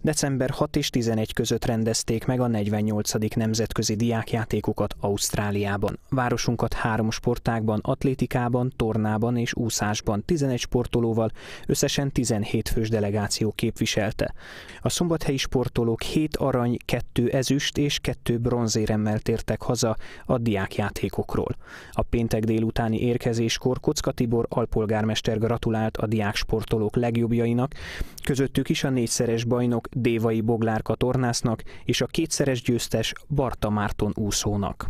December 6 és 11 között rendezték meg a 48. nemzetközi diákjátékokat Ausztráliában. Városunkat három sportágban, atlétikában, tornában és úszásban 11 sportolóval összesen 17 fős delegáció képviselte. A szombathelyi sportolók 7 arany, 2 ezüst és 2 bronzéremmel tértek haza a diákjátékokról. A péntek délutáni érkezéskor Kocka Tibor alpolgármester gratulált a diák sportolók legjobbjainak, közöttük is a négyszeres bajnok bajnok Dévai Boglárka tornásznak és a kétszeres győztes Barta Márton úszónak.